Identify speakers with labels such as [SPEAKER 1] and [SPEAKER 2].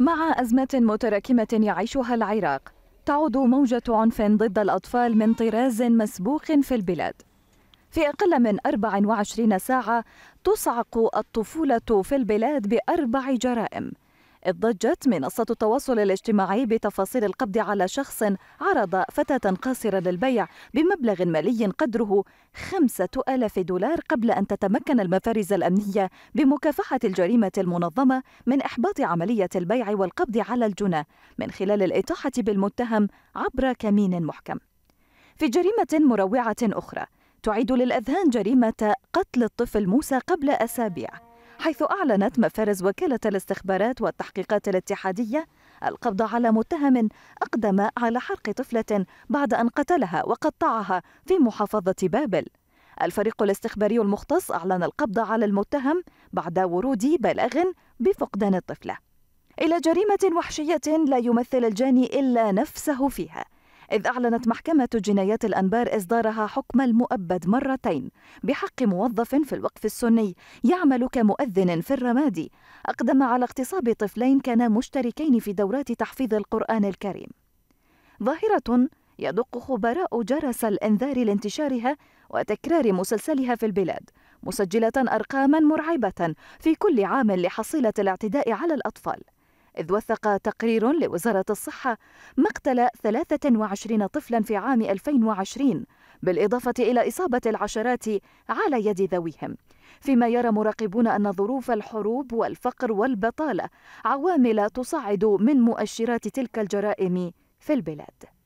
[SPEAKER 1] مع أزمة متراكمة يعيشها العراق تعود موجة عنف ضد الأطفال من طراز مسبوق في البلاد في أقل من 24 ساعة تصعق الطفولة في البلاد بأربع جرائم اضجت منصة التواصل الاجتماعي بتفاصيل القبض على شخص عرض فتاة قاصرة للبيع بمبلغ مالي قدره خمسة ألاف دولار قبل أن تتمكن المفارز الأمنية بمكافحة الجريمة المنظمة من إحباط عملية البيع والقبض على الجنى من خلال الإطاحة بالمتهم عبر كمين محكم في جريمة مروعة أخرى تعيد للأذهان جريمة قتل الطفل موسى قبل أسابيع حيث أعلنت مفارز وكالة الاستخبارات والتحقيقات الاتحادية القبض على متهم أقدم على حرق طفلة بعد أن قتلها وقطعها في محافظة بابل الفريق الاستخباري المختص أعلن القبض على المتهم بعد ورود بلاغ بفقدان الطفلة إلى جريمة وحشية لا يمثل الجاني إلا نفسه فيها إذ أعلنت محكمة جنايات الأنبار إصدارها حكم المؤبد مرتين بحق موظف في الوقف السني يعمل كمؤذن في الرمادي أقدم على اغتصاب طفلين كانا مشتركين في دورات تحفيظ القرآن الكريم ظاهرة يدق خبراء جرس الانذار لانتشارها وتكرار مسلسلها في البلاد مسجله ارقاما مرعبه في كل عام لحصيله الاعتداء على الاطفال إذ وثق تقرير لوزارة الصحة مقتل 23 طفلا في عام 2020 بالإضافة إلى إصابة العشرات على يد ذويهم فيما يرى مراقبون أن ظروف الحروب والفقر والبطالة عوامل تصعد من مؤشرات تلك الجرائم في البلاد